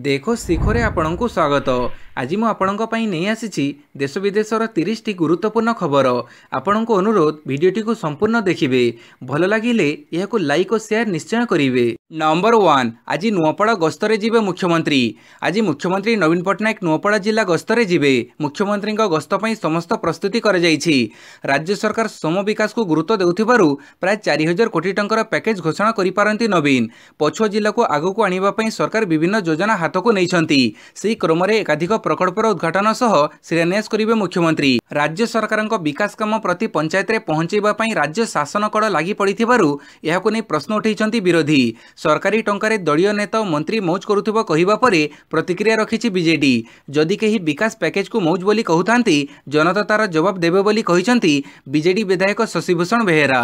ଦେଖୋ ଶିଖରେ ଆପଣଙ୍କୁ ସ୍ୱାଗତ ଆଜି ମୁଁ ଆପଣଙ୍କ ପାଇଁ ନେଇ ଆସିଛି ଦେଶ ବିଦେଶର ତିରିଶଟି ଗୁରୁତ୍ୱପୂର୍ଣ୍ଣ ଖବର ଆପଣଙ୍କ ଅନୁରୋଧ ଭିଡ଼ିଓଟିକୁ ସମ୍ପୂର୍ଣ୍ଣ ଦେଖିବେ ଭଲ ଲାଗିଲେ ଏହାକୁ ଲାଇକ୍ ଓ ସେୟାର ନିଶ୍ଚୟ କରିବେ ନମ୍ବର ୱାନ୍ ଆଜି ନୂଆପଡ଼ା ଗସ୍ତରେ ଯିବେ ମୁଖ୍ୟମନ୍ତ୍ରୀ ଆଜି ମୁଖ୍ୟମନ୍ତ୍ରୀ ନବୀନ ପଟ୍ଟନାୟକ ନୂଆପଡ଼ା ଜିଲ୍ଲା ଗସ୍ତରେ ଯିବେ ମୁଖ୍ୟମନ୍ତ୍ରୀଙ୍କ ଗସ୍ତ ପାଇଁ ସମସ୍ତ ପ୍ରସ୍ତୁତି କରାଯାଇଛି ରାଜ୍ୟ ସରକାର ଶ୍ରମ ବିକାଶକୁ ଗୁରୁତ୍ୱ ଦେଉଥିବାରୁ ପ୍ରାୟ ଚାରି ହଜାର କୋଟି ଟଙ୍କାର ପ୍ୟାକେଜ୍ ଘୋଷଣା କରିପାରନ୍ତି ନବୀନ ପଛୁଆ ଜିଲ୍ଲାକୁ ଆଗକୁ ଆଣିବା ପାଇଁ ସରକାର ବିଭିନ୍ନ ଯୋଜନା ହାତକୁ ନେଇଛନ୍ତି ସେହି କ୍ରମରେ ଏକାଧିକ ପ୍ରକଳ୍ପର ଉଦ୍ଘାଟନ ସହ ଶିଳାନ୍ୟାସ କରିବେ ମୁଖ୍ୟମନ୍ତ୍ରୀ ରାଜ୍ୟ ସରକାରଙ୍କ ବିକାଶ କାମ ପ୍ରତି ପଞ୍ଚାୟତରେ ପହଞ୍ଚାଇବା ପାଇଁ ରାଜ୍ୟ ଶାସନ କଳ ଲାଗି ପଡ଼ିଥିବାରୁ ଏହାକୁ ନେଇ ପ୍ରଶ୍ନ ଉଠାଇଛନ୍ତି ବିରୋଧୀ ସରକାରୀ ଟଙ୍କାରେ ଦଳୀୟ ନେତା ଓ ମନ୍ତ୍ରୀ ମୌଜ କରୁଥିବା କହିବା ପରେ ପ୍ରତିକ୍ରିୟା ରଖିଛି ବିଜେଡି ଯଦି କେହି ବିକାଶ ପ୍ୟାକେଜକୁ ମୌଜ ବୋଲି କହୁଥାନ୍ତି ଜନତା ତାର ଜବାବ ଦେବେ ବୋଲି କହିଛନ୍ତି ବିଜେଡି ବିଧାୟକ ଶଶିଭୂଷଣ ବେହେରା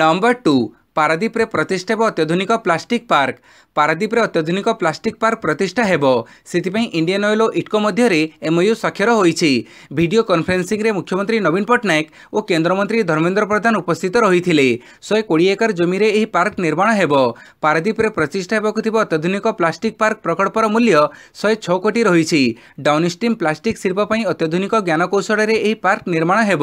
ନମ୍ବର ଟୁ ପାରାଦୀପରେ ପ୍ରତିଷ୍ଠା ହେବ ଅତ୍ୟାଧୁନିକ ପ୍ଲାଷ୍ଟିକ୍ ପାର୍କ ପାରାଦୀପରେ ଅତ୍ୟାଧୁନିକ ପ୍ଲାଷ୍ଟିକ୍ ପାର୍କ ପ୍ରତିଷ୍ଠା ହେବ ସେଥିପାଇଁ ଇଣ୍ଡିଆନ୍ ଅଏଲ୍ ଓ ଇଟ୍କୋ ମଧ୍ୟରେ ଏମ୍ଓୟୁ ସ୍ୱାକ୍ଷର ହୋଇଛି ଭିଡ଼ିଓ କନଫରେନ୍ସିଂରେ ମୁଖ୍ୟମନ୍ତ୍ରୀ ନବୀନ ପଟ୍ଟନାୟକ ଓ କେନ୍ଦ୍ରମନ୍ତ୍ରୀ ଧର୍ମେନ୍ଦ୍ର ପ୍ରଧାନ ଉପସ୍ଥିତ ରହିଥିଲେ ଶହେ କୋଡ଼ିଏ ଏକର ଜମିରେ ଏହି ପାର୍କ ନିର୍ମାଣ ହେବ ପାରାଦୀପରେ ପ୍ରତିଷ୍ଠା ହେବାକୁ ଥିବା ଅତ୍ୟାଧୁନିକ ପ୍ଲାଷ୍ଟିକ୍ ପାର୍କ ପ୍ରକଳ୍ପର ମୂଲ୍ୟ ଶହେ ଛଅ କୋଟି ରହିଛି ଡାଉନଷ୍ଟ୍ରିମ୍ ପ୍ଲାଷ୍ଟିକ୍ ଶିଳ୍ପ ପାଇଁ ଅତ୍ୟାଧୁନିକ ଜ୍ଞାନକୌଶଳରେ ଏହି ପାର୍କ ନିର୍ମାଣ ହେବ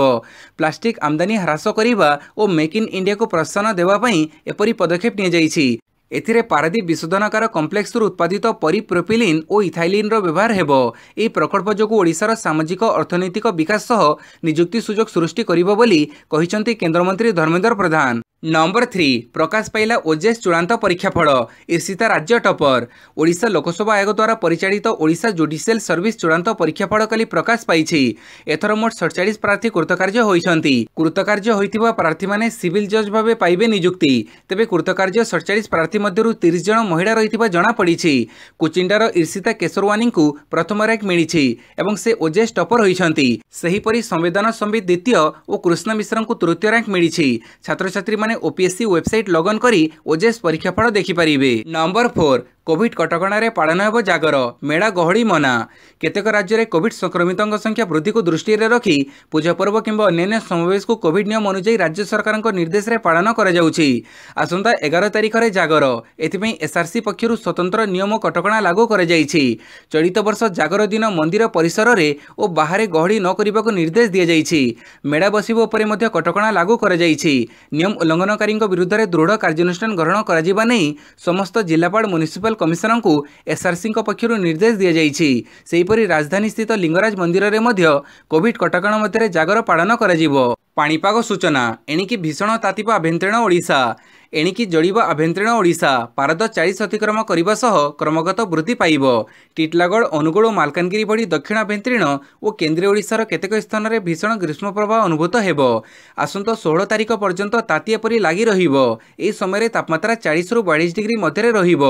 ପ୍ଲାଷ୍ଟିକ୍ ଆମଦାନୀ ହ୍ରାସ କରିବା ଓ ମେକ୍ ଇନ୍ ଇଣ୍ଡିଆକୁ ପ୍ରୋତ୍ସାହନ ଦେବା ପାଇଁ ପାଇଁ ଏପରି ପଦକ୍ଷେପ ନିଆଯାଇଛି ଏଥିରେ ପାରାଦ୍ୱୀପ ବିଶୋଧନକାର କମ୍ପ୍ଲେକ୍ସରୁ ଉତ୍ପାଦିତ ପରିପ୍ରୋପିଲିନ୍ ଓ ଇଥାଇଲିନ୍ର ବ୍ୟବହାର ହେବ ଏହି ପ୍ରକଳ୍ପ ଯୋଗୁଁ ଓଡ଼ିଶାର ସାମାଜିକ ଅର୍ଥନୈତିକ ବିକାଶ ସହ ନିଯୁକ୍ତି ସୁଯୋଗ ସୃଷ୍ଟି କରିବ ବୋଲି କହିଛନ୍ତି କେନ୍ଦ୍ରମନ୍ତ୍ରୀ ଧର୍ମେନ୍ଦ୍ର ପ୍ରଧାନ ନମ୍ବର ଥ୍ରୀ ପ୍ରକାଶ ପାଇଲା ଓଜେସ୍ ଚୂଡ଼ାନ୍ତ ପରୀକ୍ଷାଫଳ ଇର୍ଷିତା ରାଜ୍ୟ ଟପର ଓଡ଼ିଶା ଲୋକସଭା ଆୟୋଗ ଦ୍ୱାରା ପରିଚାଳିତ ଓଡ଼ିଶା ଜୁଡ଼ିସିଆଲ ସର୍ଭିସ୍ ଚୂଡ଼ାନ୍ତ ପରୀକ୍ଷାଫଳ କାଲି ପ୍ରକାଶ ପାଇଛି ଏଥର ମୋଟ ସଡ଼ଚାଳିଶ ପ୍ରାର୍ଥୀ କୃତକାର୍ଯ୍ୟ ହୋଇଛନ୍ତି କୃତକାର୍ଯ୍ୟ ହୋଇଥିବା ପ୍ରାର୍ଥୀମାନେ ସିଭିଲ୍ ଜଜ୍ ଭାବେ ପାଇବେ ନିଯୁକ୍ତି ତେବେ କୃତକାର୍ଯ୍ୟ ସଡ଼ଚାଳିଶ ପ୍ରାର୍ଥୀ ମଧ୍ୟରୁ ତିରିଶ ଜଣ ମହିଳା ରହିଥିବା ଜଣାପଡ଼ିଛି କୁଚିଣ୍ଡାର ଇର୍ଷିତା କେଶରୱାନୀଙ୍କୁ ପ୍ରଥମ ର୍ୟାଙ୍କ ମିଳିଛି ଏବଂ ସେ ଓଜେସ୍ ଟପର ହୋଇଛନ୍ତି ସେହିପରି ସମ୍ବେଦନା ସମ୍ବିତ ଦ୍ୱିତୀୟ ଓ କୃଷ୍ଣ ମିଶ୍ରଙ୍କୁ ତୃତୀୟ ର୍ୟାଙ୍କ ମିଳିଛି ଛାତ୍ରଛାତ୍ରୀମାନେ ଆପଣମାନେ ଓପିଏସ୍ସି ୱେବସାଇଟ୍ ଲଗ୍ଅନ୍ କରି ଓଜେସ୍ ପରୀକ୍ଷାଫଳ ଦେଖିପାରିବେ ନମ୍ବର ଫୋର୍ କୋଭିଡ୍ କଟକଣାରେ ପାଳନ ହେବ ଜାଗର ମେଳା ଗହଳି ମନା କେତେକ ରାଜ୍ୟରେ କୋଭିଡ୍ ସଂକ୍ରମିତଙ୍କ ସଂଖ୍ୟା ବୃଦ୍ଧିକୁ ଦୃଷ୍ଟିରେ ରଖି ପୂଜାପର୍ବ କିମ୍ବା ଅନ୍ୟାନ୍ୟ ସମାବେଶକୁ କୋଭିଡ୍ ନିୟମ ଅନୁଯାୟୀ ରାଜ୍ୟ ସରକାରଙ୍କ ନିର୍ଦ୍ଦେଶରେ ପାଳନ କରାଯାଉଛି ଆସନ୍ତା ଏଗାର ତାରିଖରେ ଜାଗର ଏଥିପାଇଁ ଏସ୍ଆର୍ସି ପକ୍ଷରୁ ସ୍ୱତନ୍ତ୍ର ନିୟମ କଟକଣା ଲାଗୁ କରାଯାଇଛି ଚଳିତ ବର୍ଷ ଜାଗର ଦିନ ମନ୍ଦିର ପରିସରରେ ଓ ବାହାରେ ଗହଳି ନ କରିବାକୁ ନିର୍ଦ୍ଦେଶ ଦିଆଯାଇଛି ମେଳା ବସିବ ଉପରେ ମଧ୍ୟ କଟକଣା ଲାଗୁ କରାଯାଇଛି ନିୟମ ଉଲ୍ଲଂଘନକାରୀଙ୍କ ବିରୁଦ୍ଧରେ ଦୃଢ଼ କାର୍ଯ୍ୟାନୁଷ୍ଠାନ ଗ୍ରହଣ କରାଯିବା ନେଇ ସମସ୍ତ ଜିଲ୍ଲାପାଳ ମ୍ୟୁନିସିପାଲ କମିଶନଙ୍କୁ ଏସ୍ଆର୍ସିଙ୍କ ପକ୍ଷରୁ ନିର୍ଦ୍ଦେଶ ଦିଆଯାଇଛି ସେହିପରି ରାଜଧାନୀସ୍ଥିତ ଲିଙ୍ଗରାଜ ମନ୍ଦିରରେ ମଧ୍ୟ କୋଭିଡ୍ କଟକଣା ମଧ୍ୟରେ ଜାଗର ପାଳନ କରାଯିବ ପାଣିପାଗ ସୂଚନା ଏଣିକି ଭୀଷଣ ତାତିପ ଆଭ୍ୟନ୍ତରୀଣ ଓଡ଼ିଶା ଏଣିକି ଯୋଡ଼ିବ ଆଭ୍ୟନ୍ତରୀଣ ଓଡ଼ିଶା ପାରଦ ଚାଳିଶ ଅତିକ୍ରମ କରିବା ସହ କ୍ରମାଗତ ବୃଦ୍ଧି ପାଇବ ଟିଟଲାଗଡ଼ ଅନୁଗୁଳ ଓ ମାଲକାନଗିରି ଭଳି ଦକ୍ଷିଣ ଆଭ୍ୟନ୍ତରୀଣ ଓ କେନ୍ଦ୍ରୀୟ ଓଡ଼ିଶାର କେତେକ ସ୍ଥାନରେ ଭୀଷଣ ଗ୍ରୀଷ୍ମ ପ୍ରବାହ ଅନୁଭୂତ ହେବ ଆସନ୍ତା ଷୋହଳ ତାରିଖ ପର୍ଯ୍ୟନ୍ତ ତାତିଆ ପରି ଲାଗି ରହିବ ଏହି ସମୟରେ ତାପମାତ୍ରା ଚାଳିଶରୁ ବୟାଳିଶ ଡିଗ୍ରୀ ମଧ୍ୟରେ ରହିବ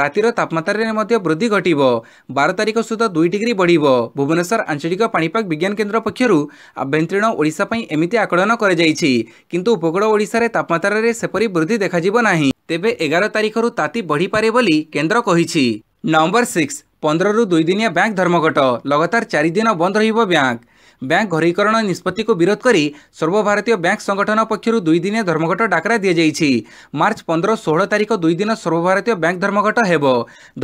ରାତିର ତାପମାତ୍ରାରେ ମଧ୍ୟ ବୃଦ୍ଧି ଘଟିବ ବାର ତାରିଖ ସୁଦ୍ଧା ଦୁଇ ଡିଗ୍ରୀ ବଢ଼ିବ ଭୁବନେଶ୍ୱର ଆଞ୍ଚଳିକ ପାଣିପାଗ ବିଜ୍ଞାନ କେନ୍ଦ୍ର ପକ୍ଷରୁ ଆଭ୍ୟନ୍ତରୀଣ ଓଡ଼ିଶା ପାଇଁ ଏମିତି ଆକଳନ କରାଯାଇଛି କିନ୍ତୁ ଉପକୂଳ ଓଡ଼ିଶାରେ ତାପମାତ୍ରାରେ ସେପରି ବୃଦ୍ଧି ବୃଦ୍ଧି ଦେଖାଯିବ ନାହିଁ ତେବେ ଏଗାର ତାରିଖରୁ ତାତି ବଢ଼ିପାରେ ବୋଲି କେନ୍ଦ୍ର କହିଛି ନମ୍ବର ସିକ୍ସ ପନ୍ଦରରୁ ଦୁଇଦିନିଆ ବ୍ୟାଙ୍କ ଧର୍ମଘଟ ଲଗାତାର ଚାରିଦିନ ବନ୍ଦ ରହିବ ବ୍ୟାଙ୍କ ବ୍ୟାଙ୍କ ଘରୀକରଣ ନିଷ୍ପତ୍ତିକୁ ବିରୋଧ କରି ସର୍ବଭାରତୀୟ ବ୍ୟାଙ୍କ ସଂଗଠନ ପକ୍ଷରୁ ଦୁଇଦିନିଆ ଧର୍ମଘଟ ଡାକରା ଦିଆଯାଇଛି ମାର୍ଚ୍ଚ ପନ୍ଦର ଷୋହଳ ତାରିଖ ଦୁଇଦିନ ସର୍ବଭାରତୀୟ ବ୍ୟାଙ୍କ ଧର୍ମଘଟ ହେବ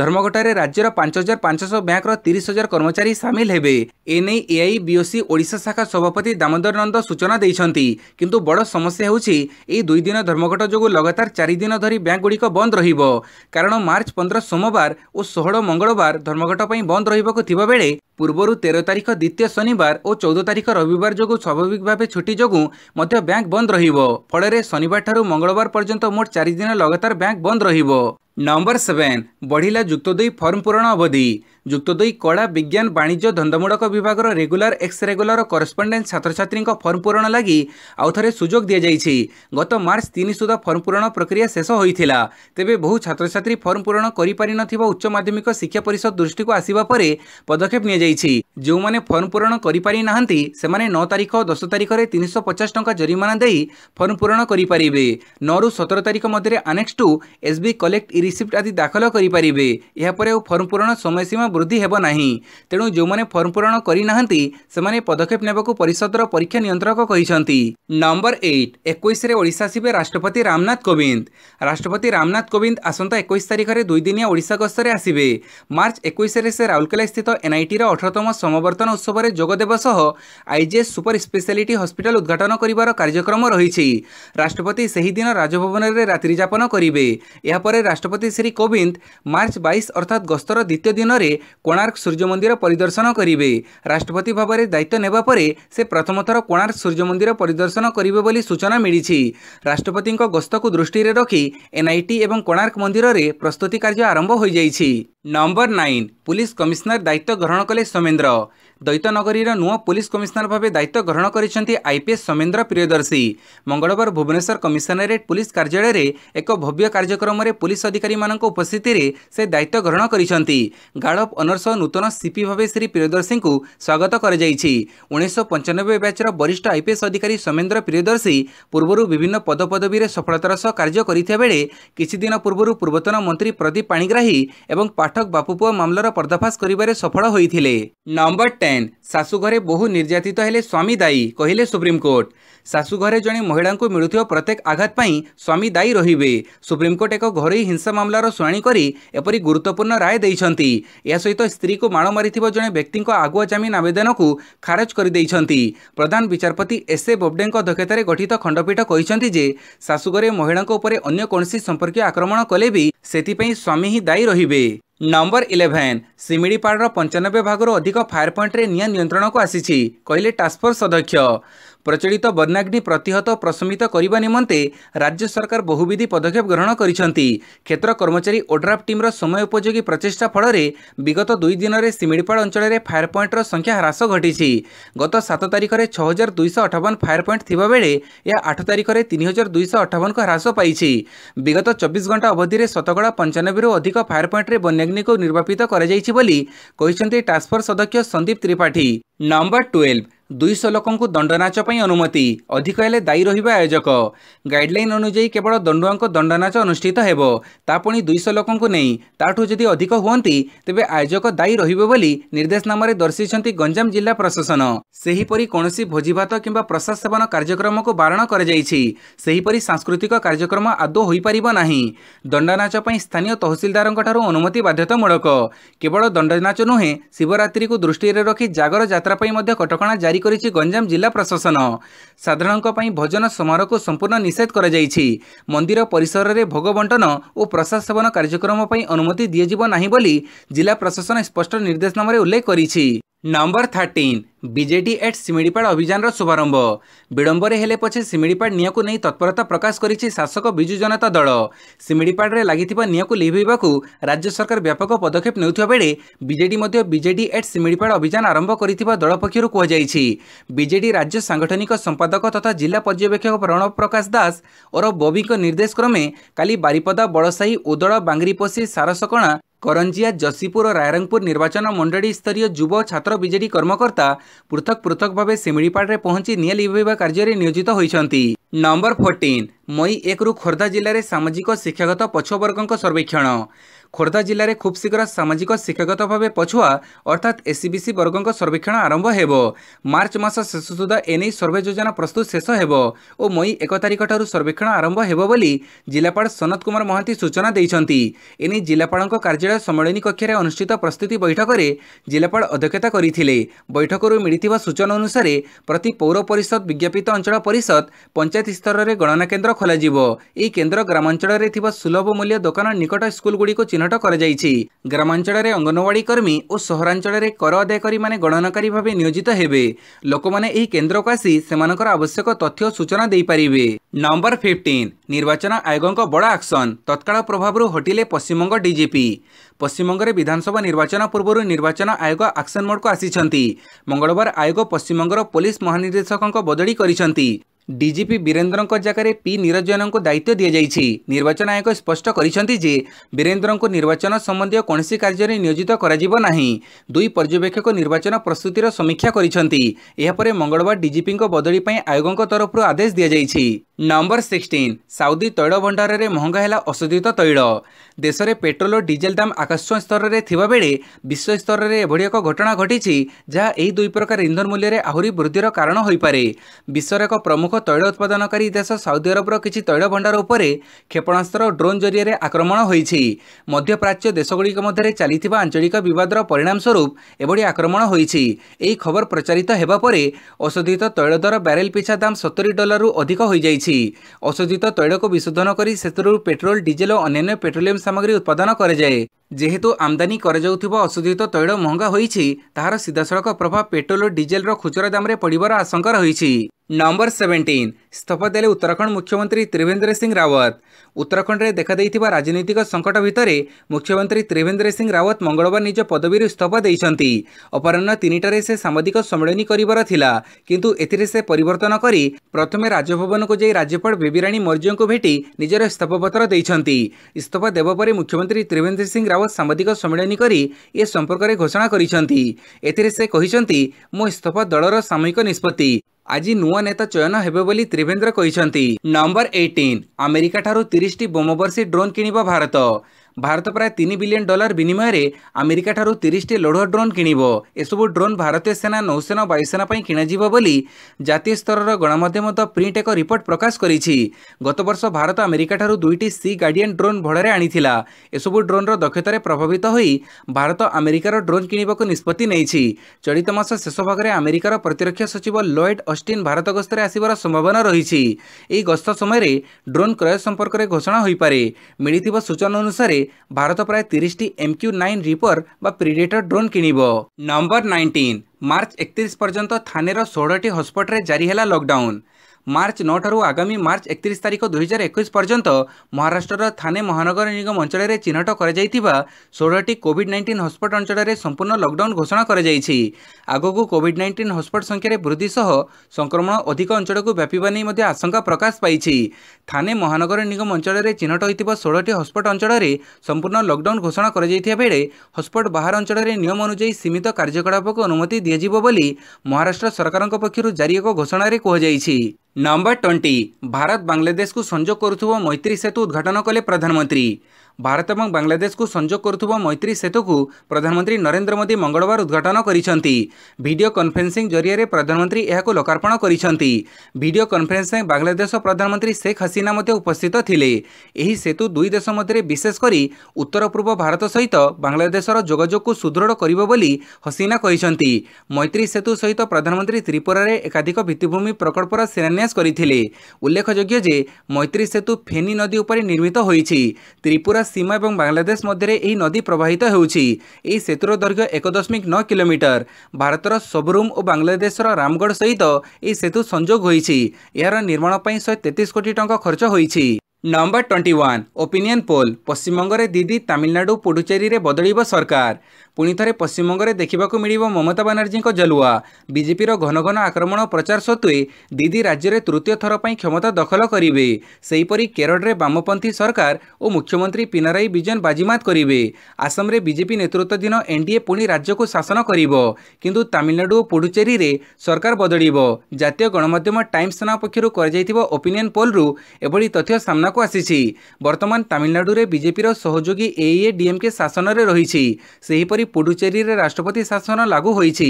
ଧର୍ମଘଟରେ ରାଜ୍ୟର ପାଞ୍ଚ ହଜାର ପାଞ୍ଚଶହ ବ୍ୟାଙ୍କର ତିରିଶ ହଜାର କର୍ମଚାରୀ ସାମିଲ ହେବେ ଏନେଇ ଏଆଇ ବିଓସି ଓଡ଼ିଶା ଶାଖା ସଭାପତି ଦାମୋଦର ନନ୍ଦ ସୂଚନା ଦେଇଛନ୍ତି କିନ୍ତୁ ବଡ଼ ସମସ୍ୟା ହେଉଛି ଏହି ଦୁଇଦିନ ଧର୍ମଘଟ ଯୋଗୁଁ ଲଗାତାର ଚାରିଦିନ ଧରି ବ୍ୟାଙ୍କଗୁଡ଼ିକ ବନ୍ଦ ରହିବ କାରଣ ମାର୍ଚ୍ଚ ପନ୍ଦର ସୋମବାର ଓ ଷୋହଳ ମଙ୍ଗଳବାର ଧର୍ମଘଟ ପାଇଁ ବନ୍ଦ ରହିବାକୁ ଥିବାବେଳେ ପୂର୍ବରୁ ତେର ତାରିଖ ଦ୍ୱିତୀୟ ଶନିବାର ଓ ଚଉଦ ତାରିଖ ରବିବାର ଯୋଗୁଁ ସ୍ୱାଭାବିକ ଭାବେ ଛୁଟି ଯୋଗୁଁ ମଧ୍ୟ ବ୍ୟାଙ୍କ ବନ୍ଦ ରହିବ ଫଳରେ ଶନିବାରଠାରୁ ମଙ୍ଗଳବାର ପର୍ଯ୍ୟନ୍ତ ମୋଟ ଚାରିଦିନ ଲଗାତାର ବ୍ୟାଙ୍କ ବନ୍ଦ ରହିବ ନମ୍ବର ସେଭେନ୍ ବଢ଼ିଲା ଯୁକ୍ତ ଦୁଇ ଫର୍ମ ପୂରଣ ଅବଧି ଯୁକ୍ତ ଦୁଇ କଳା ବିଜ୍ଞାନ ବାଣିଜ୍ୟ ଧନ୍ଦାମୂଳକ ବିଭାଗର ରେଗୁଲାର ଏକ୍ସ ରେଗୁଲାର କରସ୍ପଣ୍ଡେନ୍ସ ଛାତ୍ରଛାତ୍ରୀଙ୍କ ଫର୍ମ ପୂରଣ ଲାଗି ଆଉଥରେ ସୁଯୋଗ ଦିଆଯାଇଛି ଗତ ମାର୍ଚ୍ଚ ତିନି ସୁଦ୍ଧା ଫର୍ମ ପୂରଣ ପ୍ରକ୍ରିୟା ଶେଷ ହୋଇଥିଲା ତେବେ ବହୁ ଛାତ୍ରଛାତ୍ରୀ ଫର୍ମ ପୂରଣ କରିପାରିନଥିବା ଉଚ୍ଚ ମାଧ୍ୟମିକ ଶିକ୍ଷା ପରିଷଦ ଦୃଷ୍ଟିକୁ ଆସିବା ପରେ ପଦକ୍ଷେପ ନିଆଯାଇଛି ଯେଉଁମାନେ ଫର୍ମ ପୂରଣ କରିପାରିନାହାନ୍ତି ସେମାନେ ନଅ ତାରିଖ ଦଶ ତାରିଖରେ ତିନିଶହ ପଚାଶ ଟଙ୍କା ଜରିମାନା ଦେଇ ଫର୍ମ ପୂରଣ କରିପାରିବେ ନଅରୁ ସତର ତାରିଖ ମଧ୍ୟରେ annex two SB collect e receipt ଆଦି ଦାଖଲ କରିପାରିବେ ଏହାପରେ ଆଉ ଫର୍ମ ପୂରଣ ସମୟସୀମା ବୃଦ୍ଧି ହେବ ନାହିଁ ତେଣୁ ଯେଉଁମାନେ ଫର୍ମ ପୂରଣ କରିନାହାନ୍ତି ସେମାନେ ପଦକ୍ଷେପ ନେବାକୁ ପରିଷଦର ପରୀକ୍ଷା ନିୟନ୍ତ୍ରକ କହିଛନ୍ତି ନମ୍ବର ଏଇଟ୍ ଏକୋଇଶରେ ଓଡ଼ିଶା ଆସିବେ ରାଷ୍ଟ୍ରପତି ରାମନାଥ କୋବିନ୍ଦ ରାଷ୍ଟ୍ରପତି ରାମନାଥ କୋବିନ୍ଦ ଆସନ୍ତା ଏକୋଇଶ ତାରିଖରେ ଦୁଇଦିନିଆ ଓଡ଼ିଶା ଗସ୍ତରେ ଆସିବେ ମାର୍ଚ୍ଚ ଏକୋଇଶରେ ସେ ରାଉରକେଲା ସ୍ଥିତ ଏନ୍ଆଇଟିର ଅଠରତମ ସମାବର୍ତ୍ତନ ଉତ୍ସବରେ ଯୋଗ ଦେବା ସହ ଆଇଜିଏସ୍ ସୁପର ସ୍ପେଶାଲିଟି ହସ୍ପିଟାଲ ଉଦ୍ଘାଟନ କରିବାର କାର୍ଯ୍ୟକ୍ରମ ରହିଛି ରାଷ୍ଟ୍ରପତି ସେହିଦିନ ରାଜଭବନରେ ରାତ୍ରିଯାପନ କରିବେ ଏହାପରେ ରାଷ୍ଟ୍ରପତି ଶ୍ରୀ କୋବିନ୍ଦ ମାର୍ଚ୍ଚ ବାଇଶ ଅର୍ଥାତ୍ ଗସ୍ତର ଦ୍ୱିତୀୟ ଦିନରେ କୋଣାର୍କ ସୂର୍ଯ୍ୟ ମନ୍ଦିର ପରିଦର୍ଶନ କରିବେ ରାଷ୍ଟ୍ରପତି ଭାବରେ ଦାୟିତ୍ୱ ନେବା ପରେ ସେ ପ୍ରଥମ ଥର କୋଣାର୍କ ସୂର୍ଯ୍ୟ ମନ୍ଦିର ପରିଦର୍ଶନ କରିବେ ବୋଲି ସୂଚନା ମିଳିଛି ରାଷ୍ଟ୍ରପତିଙ୍କ ଗସ୍ତକୁ ଦୃଷ୍ଟିରେ ରଖି ଏନ୍ଆଇଟି ଏବଂ କୋଣାର୍କ ମନ୍ଦିରରେ ପ୍ରସ୍ତୁତି କାର୍ଯ୍ୟ ଆରମ୍ଭ ହୋଇଯାଇଛି ନମ୍ବର ନାଇନ୍ ପୁଲିସ୍ କମିଶନର ଦାୟିତ୍ୱ ଗ୍ରହଣ କଲେ ସୋମେନ୍ଦ୍ର ଦୈତନଗରୀର ନୂଆ ପୁଲିସ କମିଶନର ଭାବେ ଦାୟିତ୍ୱ ଗ୍ରହଣ କରିଛନ୍ତି ଆଇପିଏସ୍ ସୌମେନ୍ଦ୍ର ପ୍ରିୟଦର୍ଶୀ ମଙ୍ଗଳବାର ଭୁବନେଶ୍ୱର କମିଶନରେଟ୍ ପୁଲିସ କାର୍ଯ୍ୟାଳୟରେ ଏକ ଭବ୍ୟ କାର୍ଯ୍ୟକ୍ରମରେ ପୁଲିସ ଅଧିକାରୀମାନଙ୍କ ଉପସ୍ଥିତିରେ ସେ ଦାୟିତ୍ୱ ଗ୍ରହଣ କରିଛନ୍ତି ଗାର୍ଡ ଅଫ୍ ଅନର ସହ ନୂତନ ସିପି ଭାବେ ଶ୍ରୀ ପ୍ରିୟଦର୍ଶୀଙ୍କୁ ସ୍ୱାଗତ କରାଯାଇଛି ଉଣେଇଶହ ପଞ୍ଚାନବେ ବ୍ୟାଚ୍ର ବରିଷ୍ଠ ଆଇପିଏସ୍ ଅଧିକାରୀ ସୌମେନ୍ଦ୍ର ପ୍ରିୟଦର୍ଶୀ ପୂର୍ବରୁ ବିଭିନ୍ନ ପଦପଦବୀରେ ସଫଳତାର ସହ କାର୍ଯ୍ୟ କରିଥିବା ବେଳେ କିଛିଦିନ ପୂର୍ବରୁ ପୂର୍ବତନ ମନ୍ତ୍ରୀ ପ୍ରଦୀପ ପାଣିଗ୍ରାହୀ ଏବଂ ପାଠକ ବାପୁପୁଅ ମାମଲାର ପର୍ଦ୍ଦାଫାସ କରିବାରେ ସଫଳ ହୋଇଥିଲେ ନମ୍ବର ଟେନ୍ ଆଇନ ଶାଶୁଘରେ ବହୁ ନିର୍ଯାତିତ ହେଲେ ସ୍ୱାମୀ ଦାୟୀ କହିଲେ ସୁପ୍ରିମକୋର୍ଟ ଶାଶୁଘରେ ଜଣେ ମହିଳାଙ୍କୁ ମିଳୁଥିବା ପ୍ରତ୍ୟେକ ଆଘାତ ପାଇଁ ସ୍ୱାମୀ ଦାୟୀ ରହିବେ ସୁପ୍ରିମକୋର୍ଟ ଏକ ଘରୋଇ ହିଂସା ମାମଲାର ଶୁଣାଣି କରି ଏପରି ଗୁରୁତ୍ୱପୂର୍ଣ୍ଣ ରାୟ ଦେଇଛନ୍ତି ଏହା ସହିତ ସ୍ତ୍ରୀକୁ ମାଡ଼ ମାରିଥିବା ଜଣେ ବ୍ୟକ୍ତିଙ୍କ ଆଗୁଆ ଜାମିନ ଆବେଦନକୁ ଖାରଜ କରିଦେଇଛନ୍ତି ପ୍ରଧାନ ବିଚାରପତି ଏସ୍ ଏ ବୋବଡେଙ୍କ ଅଧ୍ୟକ୍ଷତାରେ ଗଠିତ ଖଣ୍ଡପୀଠ କହିଛନ୍ତି ଯେ ଶାଶୁଘରେ ମହିଳାଙ୍କ ଉପରେ ଅନ୍ୟ କୌଣସି ସମ୍ପର୍କୀୟ ଆକ୍ରମଣ କଲେ ବି ସେଥିପାଇଁ ସ୍ୱାମୀ ହିଁ ଦାୟୀ ରହିବେ ନମ୍ବର ଇଲେଭେନ୍ ଶିମିଳିପାଳର ପଞ୍ଚାନବେ ଭାଗରୁ ଅଧିକ ଫାୟାର ପଏଣ୍ଟରେ ନିଆଁ ନିୟନ୍ତ୍ରଣକୁ ଆସିଛି କହିଲେ ଟାସ୍କଫୋର୍ସ ସଦକ୍ଷ ପ୍ରଚଳିତ ବନ୍ୟାଗ୍ନି ପ୍ରତିହତ ପ୍ରଶମିତ କରିବା ନିମନ୍ତେ ରାଜ୍ୟ ସରକାର ବହୁବିଧି ପଦକ୍ଷେପ ଗ୍ରହଣ କରିଛନ୍ତି କ୍ଷେତ୍ର କର୍ମଚାରୀ ଓଡ୍ରାଫ୍ ଟିମ୍ର ସମୟ ଉପଯୋଗୀ ପ୍ରଚେଷ୍ଟା ଫଳରେ ବିଗତ ଦୁଇ ଦିନରେ ଶିମିଳିପାଳ ଅଞ୍ଚଳରେ ଫାୟାର ପଏଣ୍ଟର ସଂଖ୍ୟା ହ୍ରାସ ଘଟିଛି ଗତ ସାତ ତାରିଖରେ ଛଅ ହଜାର ଦୁଇଶହ ଅଠାବନ ଫାୟାର ପଏଣ୍ଟ ଥିବାବେଳେ ଏହା ଆଠ ତାରିଖରେ ତିନି ହଜାର ଦୁଇଶହ ଅଠାବନକୁ ହ୍ରାସ ପାଇଛି ବିଗତ ଚବିଶ ଘଣ୍ଟା ଅବଧିରେ ଶତକଡ଼ା ପଞ୍ଚାନବେରୁ ଅଧିକ ଫାୟାର ପଏଣ୍ଟରେ ବନ୍ୟାଗ୍ନିକୁ ନିର୍ବାପିତ କରାଯାଇଛି ବୋଲି କହିଛନ୍ତି ଟାସ୍କଫୋର୍ସ ସଦସ୍ୟ ସନ୍ଦୀପ ତ୍ରିପାଠୀ ନମ୍ବର ଟୁଏଲ୍ଭ ଦୁଇଶହ ଲୋକଙ୍କୁ ଦଣ୍ଡନାଚ ପାଇଁ ଅନୁମତି ଅଧିକ ହେଲେ ଦାୟୀ ରହିବେ ଆୟୋଜକ ଗାଇଡ୍ଲାଇନ୍ ଅନୁଯାୟୀ କେବଳ ଦଣ୍ଡୁଆଙ୍କ ଦଣ୍ଡନାଚ ଅନୁଷ୍ଠିତ ହେବ ତା ପୁଣି ଦୁଇଶହ ଲୋକଙ୍କୁ ନେଇ ତାଠୁ ଯଦି ଅଧିକ ହୁଅନ୍ତି ତେବେ ଆୟୋଜକ ଦାୟୀ ରହିବେ ବୋଲି ନିର୍ଦ୍ଦେଶନାମାରେ ଦର୍ଶିଛନ୍ତି ଗଞ୍ଜାମ ଜିଲ୍ଲା ପ୍ରଶାସନ ସେହିପରି କୌଣସି ଭୋଜିଭାତ କିମ୍ବା ପ୍ରସାଦ ସେବନ କାର୍ଯ୍ୟକ୍ରମକୁ ବାରଣ କରାଯାଇଛି ସେହିପରି ସାଂସ୍କୃତିକ କାର୍ଯ୍ୟକ୍ରମ ଆଦୌ ହୋଇପାରିବ ନାହିଁ ଦଣ୍ଡନାଚ ପାଇଁ ସ୍ଥାନୀୟ ତହସିଲଦାରଙ୍କଠାରୁ ଅନୁମତି ବାଧ୍ୟତାମୂଳକ କେବଳ ଦଣ୍ଡନାଚ ନୁହେଁ ଶିବରାତ୍ରିକୁ ଦୃଷ୍ଟିରେ ରଖି ଜାଗର ଯାତ୍ରା ପାଇଁ ମଧ୍ୟ କଟକଣା ଜାରି କରିଛି ଗଞ୍ଜାମ ଜିଲ୍ଲା ପ୍ରଶାସନ ସାଧାରଣଙ୍କ ପାଇଁ ଭୋଜନ ସମାରୋହକୁ ସମ୍ପୂର୍ଣ୍ଣ ନିଷେଧ କରାଯାଇଛି ମନ୍ଦିର ପରିସରରେ ଭୋଗ ବଣ୍ଟନ ଓ ପ୍ରସାଦ ସେବନ କାର୍ଯ୍ୟକ୍ରମ ପାଇଁ ଅନୁମତି ଦିଆଯିବ ନାହିଁ ବୋଲି ଜିଲ୍ଲା ପ୍ରଶାସନ ସ୍ପଷ୍ଟ ନିର୍ଦ୍ଦେଶନାମାରେ ଉଲ୍ଲେଖ କରିଛି number thirteen BJD at Similipal ଅଭିଯାନର ଶୁଭାରମ୍ଭ ବିଳମ୍ବରେ ହେଲେ ପଛେ ଶିମିଳିପାଳ ନିଆଁକୁ ନେଇ ତତ୍ପରତା ପ୍ରକାଶ କରିଛି ଶାସକ ବିଜୁ ଜନତା ଦଳ ଶିମିଳିପାଳରେ ଲାଗିଥିବା ନିଆଁକୁ ଲିଭାଇବାକୁ ରାଜ୍ୟ ସରକାର ବ୍ୟାପକ ପଦକ୍ଷେପ ନେଉଥିବା ବେଳେ ବିଜେଡି ମଧ୍ୟ ବିଜେଡି ଏଟ୍ ଶିମିଳିପାଳ ଅଭିଯାନ ଆରମ୍ଭ କରିଥିବା ଦଳ ପକ୍ଷରୁ କୁହାଯାଇଛି ବିଜେଡି ରାଜ୍ୟ ସାଂଗଠନିକ ସମ୍ପାଦକ ତଥା ଜିଲ୍ଲା ପର୍ଯ୍ୟବେକ୍ଷକ ପ୍ରଣବ ପ୍ରକାଶ ଦାସ ଓର ବବିଙ୍କ ନିର୍ଦ୍ଦେଶ କ୍ରମେ କାଲି ବାରିପଦା ବଳସାହି ଉଦଳ ବାଙ୍ଗିରିପୋଷି ସାରସକଣା କରଞ୍ଜିଆ ଯଶୀପୁର ଓ ରାୟରଙ୍ଗପୁର ନିର୍ବାଚନ ମଣ୍ଡଳୀ ସ୍ତରୀୟ ଯୁବ ଛାତ୍ର ବିଜେଡି କର୍ମକର୍ତ୍ତା ପୃଥକ ପୃଥକ ଭାବେ ଶିମିଳିପାଳରେ ପହଞ୍ଚି ନିଆଁ ଲିଭାଇବା କାର୍ଯ୍ୟରେ ନିୟୋଜିତ ହୋଇଛନ୍ତି ନମ୍ବର ଫୋର୍ଟିନ୍ ମଇ ଏକରୁ ଖୋର୍ଦ୍ଧା ଜିଲ୍ଲାରେ ସାମାଜିକ ଶିକ୍ଷାଗତ ପଛୁଆବର୍ଗଙ୍କ ସର୍ବେକ୍ଷଣ ଖୋର୍ଦ୍ଧା ଜିଲ୍ଲାରେ ଖୁବ୍ ଶୀଘ୍ର ସାମାଜିକ ଶିକ୍ଷାଗତ ଭାବେ ପଛୁଆ ଅର୍ଥାତ୍ ଏସ୍ସିବିସି ବର୍ଗଙ୍କ ସର୍ବେକ୍ଷଣ ଆରମ୍ଭ ହେବ ମାର୍ଚ୍ଚ ମାସ ଶେଷ ସୁଦ୍ଧା ଏନେଇ ସର୍ଭେ ଯୋଜନା ପ୍ରସ୍ତୁତ ଶେଷ ହେବ ଓ ମଇ ଏକ ତାରିଖଠାରୁ ସର୍ବେକ୍ଷଣ ଆରମ୍ଭ ହେବ ବୋଲି ଜିଲ୍ଲାପାଳ ସନତ କୁମାର ମହାନ୍ତି ସୂଚନା ଦେଇଛନ୍ତି ଏନେଇ ଜିଲ୍ଲାପାଳଙ୍କ କାର୍ଯ୍ୟାଳୟ ସମ୍ମିଳନୀ କକ୍ଷରେ ଅନୁଷ୍ଠିତ ପ୍ରସ୍ତୁତି ବୈଠକରେ ଜିଲ୍ଲାପାଳ ଅଧ୍ୟକ୍ଷତା କରିଥିଲେ ବୈଠକରୁ ମିଳିଥିବା ସୂଚନା ଅନୁସାରେ ପ୍ରତି ପୌର ପରିଷଦ ବିଜ୍ଞାପିତ ଅଞ୍ଚଳ ପରିଷଦ ପଞ୍ଚାୟତ ସ୍ତରରେ ଗଣନା କେନ୍ଦ୍ର ଖୋଲାଯିବ ଏହି କେନ୍ଦ୍ର ଗ୍ରାମାଞ୍ଚଳରେ ଥିବା ସୁଲଭ ମୂଲ୍ୟ ଦୋକାନ ନିକଟ ସ୍କୁଲଗୁଡ଼ିକୁ ଚିହ୍ନଟ ଚିହ୍ନଟ କରାଯାଇଛି ଗ୍ରାମାଞ୍ଚଳରେ ଅଙ୍ଗନବାଡ଼ି କର୍ମୀ ଓ ସହରାଞ୍ଚଳରେ କର ଆଦାୟକାରୀମାନେ ଗଣନାକାରୀ ଭାବେ ନିୟୋଜିତ ହେବେ ଲୋକମାନେ ଏହି କେନ୍ଦ୍ରକୁ ଆସି ସେମାନଙ୍କର ଆବଶ୍ୟକ ତଥ୍ୟ ସୂଚନା ଦେଇପାରିବେ ନମ୍ବର ଫିଫ୍ଟିନ୍ ନିର୍ବାଚନ ଆୟୋଗଙ୍କ ବଡ଼ ଆକ୍ସନ୍ ତତ୍କାଳ ପ୍ରଭାବରୁ ହଟିଲେ ପଶ୍ଚିମବଙ୍ଗ ଡିଜିପି ପଶ୍ଚିମବଙ୍ଗରେ ବିଧାନସଭା ନିର୍ବାଚନ ପୂର୍ବରୁ ନିର୍ବାଚନ ଆୟୋଗ ଆକ୍ସନ୍ ମୋଡ଼କୁ ଆସିଛନ୍ତି ମଙ୍ଗଳବାର ଆୟୋଗ ପଶ୍ଚିମବଙ୍ଗର ପୋଲିସ ମହାନିର୍ଦ୍ଦେଶକଙ୍କ ବଦଳି କରିଛନ୍ତି ଡିଜିପି ବୀରେନ୍ଦ୍ରଙ୍କ ଜାଗାରେ ପି ନିରଞ୍ଜନଙ୍କୁ ଦାୟିତ୍ୱ ଦିଆଯାଇଛି ନିର୍ବାଚନ ଆୟୋଗ ସ୍ପଷ୍ଟ କରିଛନ୍ତି ଯେ ବୀରେନ୍ଦ୍ରଙ୍କୁ ନିର୍ବାଚନ ସମ୍ବନ୍ଧୀୟ କୌଣସି କାର୍ଯ୍ୟରେ ନିୟୋଜିତ କରାଯିବ ନାହିଁ ଦୁଇ ପର୍ଯ୍ୟବେକ୍ଷକ ନିର୍ବାଚନ ପ୍ରସ୍ତୁତିର ସମୀକ୍ଷା କରିଛନ୍ତି ଏହାପରେ ମଙ୍ଗଳବାର ଡିଜିପିଙ୍କ ବଦଳି ପାଇଁ ଆୟୋଗଙ୍କ ତରଫରୁ ଆଦେଶ ଦିଆଯାଇଛି ନମ୍ବର ସିକ୍ସଟିନ୍ ସାଉଦି ତୈଳ ଭଣ୍ଡାରରେ ମହଙ୍ଗା ହେଲା ଅଶୋଧିତ ତୈଳ ଦେଶରେ ପେଟ୍ରୋଲ ଓ ଡିଜେଲ ଦାମ ଆକାଶ ସ୍ତରରେ ଥିବାବେଳେ ବିଶ୍ୱସ୍ତରରେ ଏଭଳି ଏକ ଘଟଣା ଘଟିଛି ଯାହା ଏହି ଦୁଇ ପ୍ରକାର ଇନ୍ଧନ ମୂଲ୍ୟରେ ଆହୁରି ବୃଦ୍ଧିର କାରଣ ହୋଇପାରେ ବିଶ୍ୱର ଏକ ପ୍ରମୁଖ ତୈଳ ଉତ୍ପାଦନକାରୀ ଦେଶ ସାଉଦି ଆରବର କିଛି ତୈଳ ଭଣ୍ଡାର ଉପରେ କ୍ଷେପଣାସ୍ତ୍ର ଡ୍ରୋନ୍ ଜରିଆରେ ଆକ୍ରମଣ ହୋଇଛି ମଧ୍ୟପ୍ରାଚ୍ୟ ଦେଶଗୁଡ଼ିକ ମଧ୍ୟରେ ଚାଲିଥିବା ଆଞ୍ଚଳିକ ବିବାଦର ପରିଣାମ ସ୍ୱରୂପ ଏଭଳି ଆକ୍ରମଣ ହୋଇଛି ଏହି ଖବର ପ୍ରଚାରିତ ହେବା ପରେ ଅଶୋଧିତ ତୈଳ ଦର ବ୍ୟାରେଲ୍ ପିଛା ଦାମ୍ ସତୁରି ଡଲାରରୁ ଅଧିକ ହୋଇଯାଇଛି ଦେଇଛି ଅଶୋଧିତ ତୈଳକୁ ବିଶୋଧନ କରି ସେଥିରୁ ପେଟ୍ରୋଲ ଡିଜେଲ ଓ ଅନ୍ୟାନ୍ୟ ପେଟ୍ରୋଲିୟମ ସାମଗ୍ରୀ ଉତ୍ପାଦନ କରାଯାଏ যেহেতু আমদানি করা যাওয়া অশোধিত তৈল মহঙ্গা হয়েছে তাহার সিধাসলখ প্রভাব পেট্রোল ও ডিজেলর খুচরা দামে পড়বার আশঙ্কা রয়েছে নম্বর সেভেন্টিন ইস্তফা দেলে উত্তরাখণ্ড মুখ্যমন্ত্রী ত্রিভেন্দ্র সিং রাওয়াত উত্তরাখণ্ডে দেখাদেইଥିବା রাজনৈতিক সংকট ভিতরে মুখ্যমন্ত্রী ত্রিভেন্দ্র সিং রাওয়াত মঙ্গলবার নিজ পদবীর ইস্তফা দিয়েছেন অপরাহ্ন তিনটার সে সাংবাদিক সম্মেলনী করবার লা কিন্তু এতে সে পরিবর্তন করে প্রথমে রাজভবনকু যাই রাজ্যপাল বেবিরাণী মৌর্যঙ্কু ভেটি নিজের ইস্তফাপত্র দিয়েছেন ইস্তফা দেবা পরে মুখ্যমন্ত্রী ত্রিভেন্দ্র সিং রাওয়াত ଓ ସାମ୍ବାଦିକ ସମ୍ମିଳନୀ କରି ଏ ସମ୍ପର୍କରେ ଘୋଷଣା କରିଛନ୍ତି ଏଥିରେ ସେ କହିଛନ୍ତି ମୋ ଇସ୍ତଫା ଦଳର ସାମୟିକ ନିଷ୍ପତ୍ତି ଆଜି ନୂଆ ନେତା ଚୟନ ହେବେ ବୋଲି ତ୍ରିଭେନ୍ଦ୍ର କହିଛନ୍ତି ନମ୍ବର ଏଇଟିନ୍ ଆମେରିକାଠାରୁ ତିରିଶଟି ବୋମବର୍ଷୀ ଡ୍ରୋନ୍ କିଣିବ ଭାରତ ଭାରତ ପ୍ରାୟ ତିନି ବିଲିୟନ୍ ଡଲାର ବିନିମୟରେ ଆମେରିକାଠାରୁ ତିରିଶଟି ଲଢୁଆ ଡ୍ରୋନ୍ କିଣିବ ଏସବୁ ଡ୍ରୋନ୍ ଭାରତୀୟ ସେନା ନୌସେନା ଓ ବାୟୁସେନା ପାଇଁ କିଣାଯିବ ବୋଲି ଜାତୀୟ ସ୍ତରର ଗଣମାଧ୍ୟମ ଦ ପ୍ରିଣ୍ଟ ଏକ ରିପୋର୍ଟ ପ୍ରକାଶ କରିଛି ଗତବର୍ଷ ଭାରତ ଆମେରିକାଠାରୁ ଦୁଇଟି ସି ଗାର୍ଡିଆନ୍ ଡ୍ରୋନ୍ ଭଡ଼ାରେ ଆଣିଥିଲା ଏସବୁ ଡ୍ରୋନ୍ର ଦକ୍ଷତାରେ ପ୍ରଭାବିତ ହୋଇ ଭାରତ ଆମେରିକାର ଡ୍ରୋନ୍ କିଣିବାକୁ ନିଷ୍ପତ୍ତି ନେଇଛି ଚଳିତ ମାସ ଶେଷ ଭାଗରେ ଆମେରିକାର ପ୍ରତିରକ୍ଷା ସଚିବ ଲଏଡ୍ ଅଷ୍ଟିନ୍ ଭାରତ ଗସ୍ତରେ ଆସିବାର ସମ୍ଭାବନା ରହିଛି ଏହି ଗସ୍ତ ସମୟରେ ଡ୍ରୋନ୍ କ୍ରୟ ସମ୍ପର୍କରେ ଘୋଷଣା ହୋଇପାରେ ମିଳିଥିବା ସୂଚନା ଅନୁସାରେ ଭାରତ ପ୍ରାୟ ତିରିଶଟି ଏମ୍କ୍ୟୁ ନାଇନ୍ ରିପର୍ বা ପ୍ରିଡେଟର ଡ୍ରୋନ୍ କିଣିବ ନମ୍ବର ନାଇଣ୍ଟିନ୍ ମାର୍ଚ୍ଚ একତିরিশ পর্যন্ত থানের ষোহটি হটস্পট্রে জারি হেলা লকডাউন ମାର୍ଚ୍ଚ ନଅଠାରୁ ଆଗାମୀ ମାର୍ଚ୍ଚ ଏକତିରିଶ ତାରିଖ ଦୁଇହଜାର ଏକୋଇଶ ପର୍ଯ୍ୟନ୍ତ ମହାରାଷ୍ଟ୍ରର ଥାନେ ମହାନଗର ନିଗମ ଅଞ୍ଚଳରେ ଚିହ୍ନଟ କରାଯାଇଥିବା ଷୋହଳଟି କୋଭିଡ୍ ନାଇଣ୍ଟିନ୍ ହଟ୍ସ୍ପଟ୍ ଅଞ୍ଚଳରେ ସମ୍ପୂର୍ଣ୍ଣ ଲକ୍ଡାଉନ୍ ଘୋଷଣା କରାଯାଇଛି ଆଗକୁ କୋଭିଡ୍ ନାଇଣ୍ଟିନ୍ ହଟ୍ସ୍ପଟ୍ ସଂଖ୍ୟାରେ ବୃଦ୍ଧି ସହ ସଂକ୍ରମଣ ଅଧିକ ଅଞ୍ଚଳକୁ ବ୍ୟାପିବା ନେଇ ମଧ୍ୟ ଆଶଙ୍କା ପ୍ରକାଶ ପାଇଛି ଥାନେ ମହାନଗର ନିଗମ ଅଞ୍ଚଳରେ ଚିହ୍ନଟ ହୋଇଥିବା ଷୋହଳଟି ହଟ୍ସ୍ପଟ୍ ଅଞ୍ଚଳରେ ସମ୍ପୂର୍ଣ୍ଣ ଲକ୍ଡାଉନ୍ ଘୋଷଣା କରାଯାଇଥିବା ବେଳେ ହଟ୍ସ୍ପଟ୍ ବାହାର ଅଞ୍ଚଳରେ ନିୟମ ଅନୁଯାୟୀ ସୀମିତ କାର୍ଯ୍ୟକଳାପକୁ ଅନୁମତି ଦିଆଯିବ ବୋଲି ମହାରାଷ୍ଟ୍ର ସରକାରଙ୍କ ପକ୍ଷରୁ ଜାରି ଏକ ଘୋଷଣାରେ କୁହାଯାଇଛି ନମ୍ବର ଟ୍ୱେଣ୍ଟି ଭାରତ ବାଂଲାଦେଶକୁ ସଂଯୋଗ କରୁଥିବା ମୈତ୍ରୀ ସେତୁ ଉଦ୍ଘାଟନ କଲେ ପ୍ରଧାନମନ୍ତ୍ରୀ ଭାରତ ଏବଂ ବାଂଲାଦେଶକୁ ସଂଯୋଗ କରୁଥିବା ମୈତ୍ରୀ ସେତୁକୁ ପ୍ରଧାନମନ୍ତ୍ରୀ ନରେନ୍ଦ୍ର ମୋଦି ମଙ୍ଗଳବାର ଉଦ୍ଘାଟନ କରିଛନ୍ତି ଭିଡ଼ିଓ କନଫରେନ୍ସିଂ ଜରିଆରେ ପ୍ରଧାନମନ୍ତ୍ରୀ ଏହାକୁ ଲୋକାର୍ପଣ କରିଛନ୍ତି ଭିଡ଼ିଓ କନଫରେନ୍ସ ପାଇଁ ବାଂଲାଦେଶ ପ୍ରଧାନମନ୍ତ୍ରୀ ଶେଖ୍ ହସିନା ମଧ୍ୟ ଉପସ୍ଥିତ ଥିଲେ ଏହି ସେତୁ ଦୁଇ ଦେଶ ମଧ୍ୟରେ ବିଶେଷ କରି ଉତ୍ତର ପୂର୍ବ ଭାରତ ସହିତ ବାଂଲାଦେଶର ଯୋଗାଯୋଗକୁ ସୁଦୃଢ଼ କରିବ ବୋଲି ହସିନା କହିଛନ୍ତି ମୈତ୍ରୀ ସେତୁ ସହିତ ପ୍ରଧାନମନ୍ତ୍ରୀ ତ୍ରିପୁରାରେ ଏକାଧିକ ଭିତ୍ତିଭୂମି ପ୍ରକଳ୍ପର ଶିଳାନ୍ୟାସ କରିଥିଲେ ଉଲ୍ଲେଖଯୋଗ୍ୟ ଯେ ମୈତ୍ରୀ ସେତୁ ଫେନି ନଦୀ ଉପରେ ନିର୍ମିତ ହୋଇଛି ତ୍ରିପୁରା ଓଡ଼ିଶା ସୀମା ଏବଂ ବାଂଲାଦେଶ ମଧ୍ୟରେ ଏହି ନଦୀ ପ୍ରବାହିତ ହେଉଛି ଏହି ସେତୁର ଦୈର୍ଘ୍ୟ ଏକ ଦଶମିକ ନଅ କିଲୋମିଟର ଭାରତର ସବରୁମ୍ ଓ ବାଂଲାଦେଶର ରାମଗଡ଼ ସହିତ ଏହି ସେତୁ ସଂଯୋଗ ହୋଇଛି ଏହାର ନିର୍ମାଣ ପାଇଁ ଶହେ ତେତିଶ କୋଟି ଟଙ୍କା ଖର୍ଚ୍ଚ ହୋଇଛି number twenty one opinion poll ପଶ୍ଚିମବଙ୍ଗରେ ଦିଦି ତାମିଲନାଡ଼ୁ ପୁଡୁଚେରୀରେ ବଦଳିବ ସରକାର ପୁଣି ଥରେ ପଶ୍ଚିମବଙ୍ଗରେ ଦେଖିବାକୁ ମିଳିବ ମମତା ବାନାର୍ଜୀଙ୍କ ଜଲୁଆ ବିଜେପିର ଘନ ଘନ ଆକ୍ରମଣ ପ୍ରଚାର ସତ୍ତ୍ୱେ ଦିଦି ରାଜ୍ୟରେ ତୃତୀୟ ଥର ପାଇଁ କ୍ଷମତା ଦଖଲ କରିବେ ସେହିପରି କେରଳରେ ବାମପନ୍ଥୀ ସରକାର ଓ ମୁଖ୍ୟମନ୍ତ୍ରୀ ପିନାରାଇ ବିଜୟନ ବାଜିମାତ କରିବେ ଆସାମରେ ବିଜେପି ନେତୃତ୍ୱାଧୀନ ଏନ୍ଡିଏ ପୁଣି ରାଜ୍ୟକୁ ଶାସନ କରିବ କିନ୍ତୁ ତାମିଲନାଡୁ ଓ ପୁଡୁଚେରୀରେ ସରକାର ବଦଳିବ ଜାତୀୟ ଗଣମାଧ୍ୟମ ଟାଇମ୍ସ ସେନା ପକ୍ଷରୁ କରାଯାଇଥିବା ଓପିନିଅନ୍ ପୋଲ୍ରୁ ଏଭଳି ତଥ୍ୟ ସାମ୍ନାକୁ ଆସିଛି ବର୍ତ୍ତମାନ ତାମିଲନାଡୁରେ ବିଜେପିର ସହଯୋଗୀ ଏଇଏ ଡିଏମ୍କେ ଶାସନରେ ରହିଛି ସେହିପରି ଯେପରି ପୁଡୁଚେରୀରେ ରାଷ୍ଟ୍ରପତି ଶାସନ ଲାଗୁ ହୋଇଛି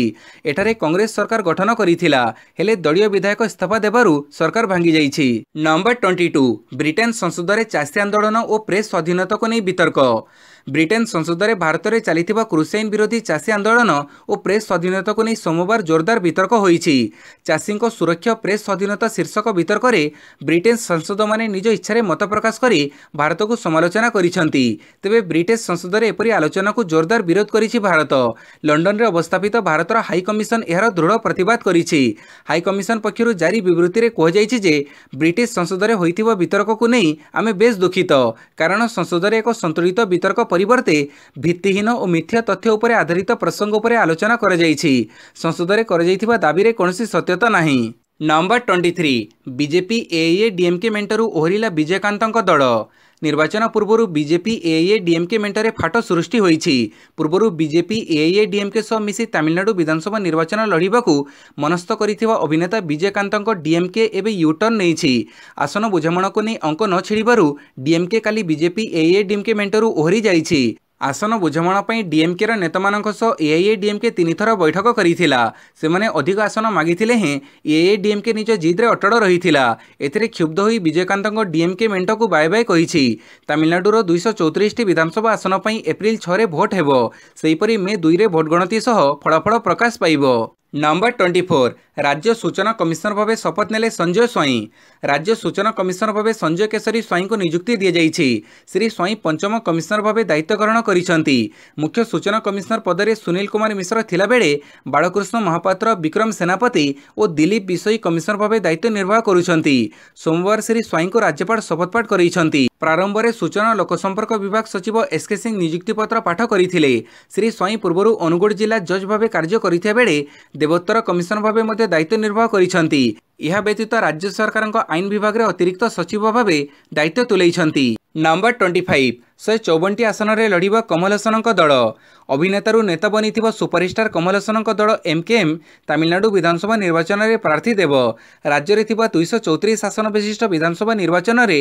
ଏଠାରେ କଂଗ୍ରେସ ସରକାର ଗଠନ କରିଥିଲା ହେଲେ ଦଳୀୟ ବିଧାୟକ ଇସ୍ତଫା ଦେବାରୁ ସରକାର ଭାଙ୍ଗିଯାଇଛି ନମ୍ବର ଟ୍ୱେଣ୍ଟି ଟୁ ବ୍ରିଟେନ୍ ସଂସଦରେ ଚାଷୀ ଆନ୍ଦୋଳନ ଓ ପ୍ରେସ୍ ସ୍ୱାଧୀନତାକୁ ନେଇ ବିତର୍କ ବ୍ରିଟେନ୍ ସଂସଦରେ ଭାରତରେ ଚାଲିଥିବା କୃଷି ଆଇନ ବିରୋଧୀ ଚାଷୀ ଆନ୍ଦୋଳନ ଓ ପ୍ରେସ୍ ସ୍ୱାଧୀନତାକୁ ନେଇ ସୋମବାର ଜୋରଦାର ବିତର୍କ ହୋଇଛି ଚାଷୀଙ୍କ ସୁରକ୍ଷା ପ୍ରେସ୍ ସ୍ୱାଧୀନତା ଶୀର୍ଷକ ବିତର୍କରେ ବ୍ରିଟେନ୍ ସାଂସଦମାନେ ନିଜ ଇଚ୍ଛାରେ ମତ ପ୍ରକାଶ କରି ଭାରତକୁ ସମାଲୋଚନା କରିଛନ୍ତି ତେବେ ବ୍ରିଟିଶ୍ ସଂସଦରେ ଏପରି ଆଲୋଚନାକୁ ଜୋରଦାର ବିରୋଧ କରିଛି ଭାରତ ଲଣ୍ଡନରେ ଅବସ୍ଥାପିତ ଭାରତର ହାଇକମିଶନ ଏହାର ଦୃଢ଼ ପ୍ରତିବାଦ କରିଛି ହାଇକମିଶନ ପକ୍ଷରୁ ଜାରି ବିବୃତ୍ତିରେ କୁହାଯାଇଛି ଯେ ବ୍ରିଟିଶ୍ ସଂସଦରେ ହୋଇଥିବା ବିତର୍କକୁ ନେଇ ଆମେ ବେଶ୍ ଦୁଃଖିତ କାରଣ ସଂସଦରେ ଏକ ସନ୍ତୁଳିତ ବିତର୍କ ପରିବର୍ତ୍ତେ ଭିତ୍ତିହୀନ ଓ ମିଥ୍ୟା ତଥ୍ୟ ଉପରେ ଆଧାରିତ ପ୍ରସଙ୍ଗ ଉପରେ ଆଲୋଚନା କରାଯାଇଛି ସଂସଦରେ କରାଯାଇଥିବା ଦାବିରେ କୌଣସି ସତ୍ୟତା ନାହିଁ number twenty three BJP AIADMK ମେଣ୍ଟରୁ ଓହରିଲା ବିଜୟକାନ୍ତଙ୍କ ଦଳ ନିର୍ବାଚନ ପୂର୍ବରୁ ବିଜେପି ଏଆଇଏ ଡିଏମ୍କେ ମେଣ୍ଟରେ ଫାଟ ସୃଷ୍ଟି ହୋଇଛି ପୂର୍ବରୁ ବିଜେପି ଏଆଇଏ ଡିଏମ୍କେ ସହ ମିଶି ତାମିଲନାଡୁ ବିଧାନସଭା ନିର୍ବାଚନ ଲଢ଼ିବାକୁ ମନସ୍ଥ କରିଥିବା ଅଭିନେତା ବିଜୟକାନ୍ତଙ୍କ ଡିଏମ୍କେ ଏବେ ୟୁଟର୍ନ ନେଇଛି ଆସନ ବୁଝାମଣାକୁ ନେଇ ଅଙ୍କ ନ ଛିଡ଼ିବାରୁ ଡିଏମ୍କେ କାଲି ବିଜେପି ଏଆଇଏ ଡିଏମ୍କେ ମେଣ୍ଟରୁ ଓହରି ଯାଇଛି ଆସନ ବୁଝାମଣା ପାଇଁ ଡିଏମ୍କେର ନେତାମାନଙ୍କ ସହ ଏଆଇଏଡିଏମ୍କେ ତିନିଥର ବୈଠକ କରିଥିଲା ସେମାନେ ଅଧିକ ଆସନ ମାଗିଥିଲେ ହେଁ ଏଆଇଏଡିଏମ୍କେ ନିଜ ଜିଦ୍ରେ ଅଟଳ ରହିଥିଲା ଏଥିରେ କ୍ଷୁବ୍ଧ ହୋଇ ବିଜୟକାନ୍ତଙ୍କ ଡିଏମ୍କେ ମେଣ୍ଟକୁ ବାଏ ବାଏ କହିଛି ତାମିଲନାଡୁର ଦୁଇଶହ ଚଉତିରିଶଟି ବିଧାନସଭା ଆସନ ପାଇଁ ଏପ୍ରିଲ ଛଅରେ ଭୋଟ୍ ହେବ ସେହିପରି ମେ ଦୁଇରେ ଭୋଟ୍ ଗଣତି ସହ ଫଳାଫଳ ପ୍ରକାଶ ପାଇବ ନମ୍ବର ଟ୍ୱେଣ୍ଟି ଫୋର୍ ରାଜ୍ୟ ସୂଚନା କମିଶନର ଭାବେ ଶପଥ ନେଲେ ସଞ୍ଜୟ ସ୍ୱାଇଁ ରାଜ୍ୟ ସୂଚନା କମିଶନର ଭାବେ ସଞ୍ଜୟ କେଶରୀ ସ୍ୱାଇଁଙ୍କୁ ନିଯୁକ୍ତି ଦିଆଯାଇଛି ଶ୍ରୀ ସ୍ୱାଇଁ ପଞ୍ଚମ କମିଶନର ଭାବେ ଦାୟିତ୍ୱ ଗ୍ରହଣ କରିଛନ୍ତି ମୁଖ୍ୟ ସୂଚନା କମିଶନର ପଦରେ ସୁନୀଲ କୁମାର ମିଶ୍ର ଥିଲାବେଳେ ବାଳକୃଷ୍ଣ ମହାପାତ୍ର ବିକ୍ରମ ସେନାପତି ଓ ଦିଲ୍ଲୀପ ବିଷୋଇ କମିଶନର ଭାବେ ଦାୟିତ୍ୱ ନିର୍ବାହ କରୁଛନ୍ତି ସୋମବାର ଶ୍ରୀ ସ୍ୱାଇଁଙ୍କୁ ରାଜ୍ୟପାଳ ଶପଥପାଠ କରାଇଛନ୍ତି ପ୍ରାରମ୍ଭରେ ସୂଚନା ଲୋକସମ୍ପର୍କ ବିଭାଗ ସଚିବ ଏସ୍କେ ସିଂ ନିଯୁକ୍ତିପତ୍ର ପାଠ କରିଥିଲେ ଶ୍ରୀ ସ୍ୱାଇଁ ପୂର୍ବରୁ ଅନୁଗୁଳ ଜିଲ୍ଲା ଜଜ୍ ଭାବେ କାର୍ଯ୍ୟ କରିଥିବା ବେଳେ ଦେବୋତ୍ତର କମିଶନ ଭାବେ ମଧ୍ୟ ଦାୟିତ୍ୱ ନିର୍ବାହ କରିଛନ୍ତି ଏହା ବ୍ୟତୀତ ରାଜ୍ୟ ସରକାରଙ୍କ ଆଇନ ବିଭାଗରେ ଅତିରିକ୍ତ ସଚିବ ଭାବେ ଦାୟିତ୍ୱ ତୁଲାଇଛନ୍ତି ନମ୍ବର ଟ୍ୱେଣ୍ଟି ଫାଇଭ୍ ଶହେ ଚଉବନଟି ଆସନରେ ଲଢ଼ିବ କମଲ ଦଳ ଅଭିନେତାରୁ ନେତା ବନିଥିବା ସୁପରଷ୍ଟାର କମଲ ହାସନଙ୍କ ଦଳ ଏମ୍କେଏମ୍ ତାମିଲନାଡୁ ବିଧାନସଭା ନିର୍ବାଚନରେ ପ୍ରାର୍ଥୀ ଦେବ ରାଜ୍ୟରେ ଥିବା ଦୁଇଶହ ଚଉତିରିଶ ଆସନ ବିଶିଷ୍ଟ ବିଧାନସଭା ନିର୍ବାଚନରେ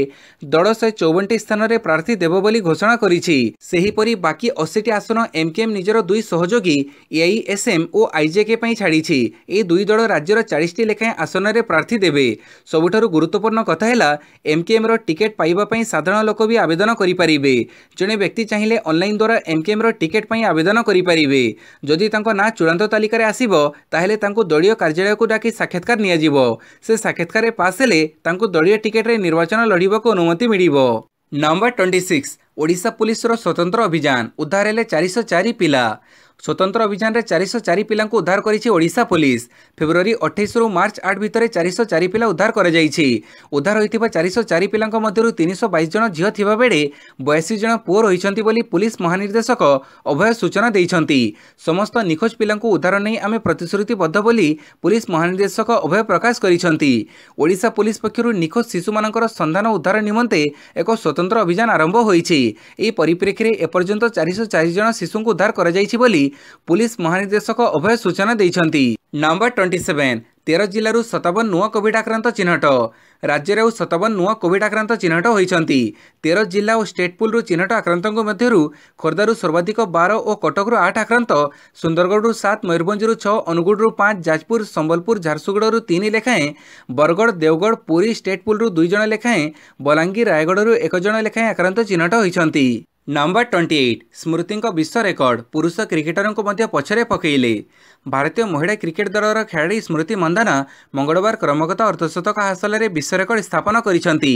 ଦଳ ଶହେ ଚଉବନଟି ସ୍ଥାନରେ ପ୍ରାର୍ଥୀ ଦେବ ବୋଲି ଘୋଷଣା କରିଛି ସେହିପରି ବାକି ଅଶୀଟି ଆସନ ଏମ୍କେଏମ୍ ନିଜର ଦୁଇ ସହଯୋଗୀ ଏଆଇଏସ୍ଏମ୍ ଓ ଆଇଜେକେ ପାଇଁ ଛାଡ଼ିଛି ଏହି ଦୁଇ ଦଳ ରାଜ୍ୟର ଚାଳିଶଟି ଲେଖାଏଁ ଆସନରେ ପ୍ରାର୍ଥୀ ଦେବେ ସବୁଠାରୁ ଗୁରୁତ୍ୱପୂର୍ଣ୍ଣ କଥା ହେଲା ଏମ୍କେଏମ୍ର ଟିକେଟ୍ ପାଇବା ପାଇଁ ସାଧାରଣ ଲୋକ ବି ଆବେଦନ କରିପାରିବେ ଜଣେ ବ୍ୟକ୍ତି ଚାହିଁଲେ ଅନଲାଇନ୍ ଦ୍ୱାରା ଏମ୍କେଏମ୍ର ଟିକେଟ୍ ପାଇଁ ଆବେଦନ କରିପାରିବେ ଯଦି ତାଙ୍କ ନାଁ ଚୂଡ଼ାନ୍ତ ତାଲିକାରେ ଆସିବ ତାହେଲେ ତାଙ୍କୁ ଦଳୀୟ କାର୍ଯ୍ୟାଳୟକୁ ଡାକି ସାକ୍ଷାତକାର ନିଆଯିବ ସେ ସାକ୍ଷାତକାରରେ ପାସ୍ ହେଲେ ତାଙ୍କୁ ଦଳୀୟ ଟିକେଟ୍ରେ ନିର୍ବାଚନ ଲଢ଼ିବାକୁ ଅନୁମତି ମିଳିବ ନମ୍ବର ଟ୍ୱେଣ୍ଟି ସିକ୍ସ ଓଡ଼ିଶା ପୁଲିସର ସ୍ୱତନ୍ତ୍ର ଅଭିଯାନ ଉଦ୍ଧାର ହେଲେ ଚାରିଶହ ଚାରି ପିଲା স্বতন্ত্র অভিযানের চারিশ চারি পিলা উদ্ধার করেছে ওড়শা পুলিশ ফেব্রুয়ারি অঠাইশ রু মার্চ আট ভিতরে চারিশ চারি পিলা উদ্ধার করা উদ্ধার হয়ে চারিশ চারি পিলা মধ্যে তিনশ বাইশ জন ঝিও থাকা বেড়ে বয়াশি জন পুয় রয়েছেন বলে পুলিশ মহানির্দেশক অভয় সূচনা দিয়েছেন সমস্ত নিখোঁজ পিলা উদ্ধার নিয়ে আমি প্রতিশ্রুতিবদ্ধ বলে পুলিশ মহানির্দেশক অভয় প্রকাশ করেছেন ওড়শা পুলিশ পক্ষ নিখোঁজ শিশু সন্ধান উদ্ধার নিমন্তে এক স্বতন্ত্র অভিযান আরম্ভ হয়েছে এই পরিপ্রেক্ষী এপর্যন্ত চারিশ চারিজন শিশু উদ্ধার করা বলে পুলিশ মহানির্দেশক অভয় সূচনা দিয়েছেন নম্বর টোয়েন্টি সেভেন তের জেলার সতাবন নূয় কোভিড আক্রান্ত চিহ্নট রাজ্যের আউ সতাবন নূয় কোভিড আক্রান্ত চিহ্নট হয়েছেন তের জেলা ও স্টেট পুলু চিহ্নট আক্রান্ত মধ্যে খোর্ধার সর্বাধিক বার ও কটকর আট আক্রান্ত সুন্দরগড় সাত ময়ূরভঞ্জ ছ অনুগুড় পাঁচ যাজপুর সম্বলপুর ঝারসুগুড় তিন লেখাएं বরগড় দেওগড় পুরী স্টেট পুলু দুইজন লেখাएं বলাঙ্গীর রায়গড় একজন লেখাएं আক্রান্ত চিহ্নট হয়েছেন ନମ୍ବର ଟ୍ୱେଣ୍ଟି ଏଇଟ୍ ସ୍ମୃତିଙ୍କ ବିଶ୍ୱ ରେକର୍ଡ଼ ପୁରୁଷ କ୍ରିକେଟରଙ୍କୁ ମଧ୍ୟ ପଛରେ ପକାଇଲେ ଭାରତୀୟ ମହିଳା କ୍ରିକେଟ୍ ଦଳର ଖେଳାଳି ସ୍ମୃତି ମନ୍ଦାନା ମଙ୍ଗଳବାର କ୍ରମାଗତ ଅର୍ଦ୍ଧଶତକ ହାସଲରେ ବିଶ୍ୱ ରେକର୍ଡ଼ ସ୍ଥାପନ କରିଛନ୍ତି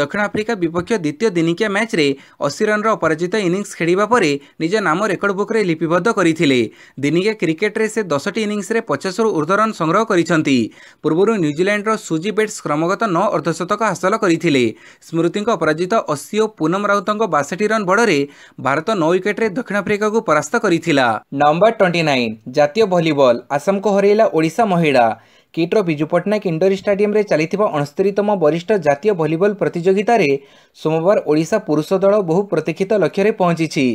ଦକ୍ଷିଣ ଆଫ୍ରିକା ବିପକ୍ଷ ଦ୍ୱିତୀୟ ଦିନିକିଆ ମ୍ୟାଚ୍ରେ ଅଶୀ ରନ୍ର ଅପରାଜିତ ଇନିଂସ ଖେଳିବା ପରେ ନିଜ ନାମ ରେକର୍ଡ଼ ବୁକ୍ରେ ଲିପିବଦ୍ଧ କରିଥିଲେ ଦିନିକିଆ କ୍ରିକେଟ୍ରେ ସେ ଦଶଟି ଇନିଂସରେ ପଚାଶରୁ ଉର୍ଦ୍ଧ୍ୱ ରନ୍ ସଂଗ୍ରହ କରିଛନ୍ତି ପୂର୍ବରୁ ନ୍ୟୁଜିଲାଣ୍ଡର ସୁଜି ବେଟ୍ସ କ୍ରମଗତ ନଅ ଅର୍ଦ୍ଧଶତକ ହାସଲ କରିଥିଲେ ସ୍ମୃତିଙ୍କ ଅପରାଜିତ ଅଶୀ ଓ ପୁନମ ରାଉତଙ୍କ ବାଷଠି ରନ୍ ବଡ଼ ଝଡ଼ରେ ଭାରତ ନଅ ୱିକେଟ୍ରେ ଦକ୍ଷିଣ ଆଫ୍ରିକାକୁ ପରାସ୍ତ କରିଥିଲା ନମ୍ବର ଟ୍ୱେଣ୍ଟି ନାଇନ୍ ଜାତୀୟ ଭଲିବଲ୍ ଆସାମକୁ ହରାଇଲା ଓଡ଼ିଶା ମହିଳା କିଟ୍ର ବିଜୁ ପଟ୍ଟନାୟକ ଇଣ୍ଡୋର ଷ୍ଟାଡିୟମ୍ରେ ଚାଲିଥିବା ଅଣସ୍ତରୀତମ ବରିଷ୍ଠ ଜାତୀୟ ଭଲିବଲ୍ ପ୍ରତିଯୋଗିତାରେ ସୋମବାର ଓଡ଼ିଶା ପୁରୁଷ ଦଳ ବହୁ ପ୍ରତୀକ୍ଷିତ ଲକ୍ଷ୍ୟରେ ପହଞ୍ଚିଛି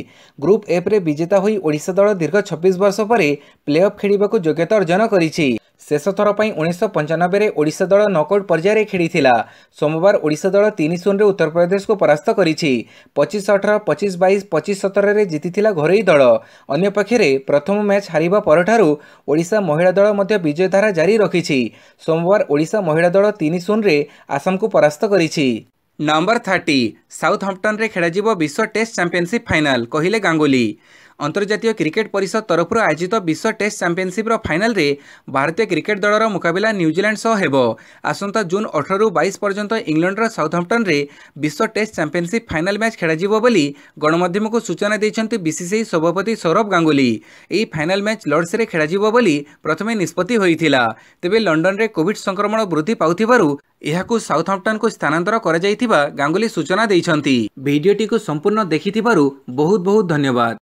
ଗ୍ରୁପ୍ ଏଫ୍ରେ ବିଜେତା ହୋଇ ଓଡ଼ିଶା ଦଳ ଦୀର୍ଘ ଛବିଶ ବର୍ଷ ପରେ ପ୍ଲେ ଅଫ୍ ଖେଳିବାକୁ ଯୋଗ୍ୟତା ଅର୍ଜନ କରିଛି ଶେଷ ଥର ପାଇଁ ଉଣେଇଶହ ପଞ୍ଚାନବେରେ ଓଡ଼ିଶା ଦଳ ନକଆଉଟ୍ ପର୍ଯ୍ୟାୟରେ ଖେଳିଥିଲା ସୋମବାର ଓଡ଼ିଶା ଦଳ ତିନି ଶୂନରେ ଉତ୍ତରପ୍ରଦେଶକୁ ପରାସ୍ତ କରିଛି ପଚିଶ ଅଠର ପଚିଶ ବାଇଶ ପଚିଶ ସତରରେ ଜିତିଥିଲା ଘରୋଇ ଦଳ ଅନ୍ୟପକ୍ଷରେ ପ୍ରଥମ ମ୍ୟାଚ୍ ହାରିବା ପରଠାରୁ ଓଡ଼ିଶା ମହିଳା ଦଳ ମଧ୍ୟ ବିଜୟଧାରା ଜାରି ରଖିଛି ସୋମବାର ଓଡ଼ିଶା ମହିଳା ଦଳ ତିନି ଶୂନରେ ଆସାମକୁ ପରାସ୍ତ କରିଛି ନମ୍ବର ଥାର୍ଟି ସାଉଥ୍ ହମ୍ପଟନ୍ରେ ଖେଳାଯିବ ବିଶ୍ୱ ଟେଷ୍ଟ ଚାମ୍ପିଅନସିପ୍ ଫାଇନାଲ୍ କହିଲେ ଗାଙ୍ଗୁଲି ଅନ୍ତର୍ଜାତୀୟ କ୍ରିକେଟ୍ ପରିଷଦ ତରଫରୁ ଆୟୋଜିତ ବିଶ୍ୱ ଟେଷ୍ଟ ଚାମ୍ପିୟନସିପ୍ର ଫାଇନାଲ୍ରେ ଭାରତୀୟ କ୍ରିକେଟ୍ ଦଳର ମୁକାବିଲା ନ୍ୟୁଜିଲାଣ୍ଡ ସହ ହେବ ଆସନ୍ତା ଜୁନ୍ ଅଠରରୁ ବାଇଶ ପର୍ଯ୍ୟନ୍ତ ଇଂଲଣ୍ଡର ସାଉଥ୍ହାମ୍ପଟନ୍ରେ ବିଶ୍ୱ ଟେଷ୍ଟ ଚାମ୍ପିୟନସିପ୍ ଫାଇନାଲ୍ ମ୍ୟାଚ୍ ଖେଳାଯିବ ବୋଲି ଗଣମାଧ୍ୟମକୁ ସୂଚନା ଦେଇଛନ୍ତି ବିସିସିଆଇ ସଭାପତି ସୌରଭ ଗାଙ୍ଗୁଲି ଏହି ଫାଇନାଲ୍ ମ୍ୟାଚ୍ ଲର୍ଡ଼ସ୍ରେ ଖେଳାଯିବ ବୋଲି ପ୍ରଥମେ ନିଷ୍ପତ୍ତି ହୋଇଥିଲା ତେବେ ଲଣ୍ଡନରେ କୋଭିଡ୍ ସଂକ୍ରମଣ ବୃଦ୍ଧି ପାଉଥିବାରୁ ଏହାକୁ ସାଉଥ୍ହାମ୍ପଟନ୍କୁ ସ୍ଥାନାନ୍ତର କରାଯାଇଥିବା ଗାଙ୍ଗୁଲି ସୂଚନା ଦେଇଛନ୍ତି ଭିଡ଼ିଓଟିକୁ ସମ୍ପୂର୍ଣ୍ଣ ଦେଖିଥିବାରୁ ବହୁତ ବହୁତ ଧନ୍ୟବାଦ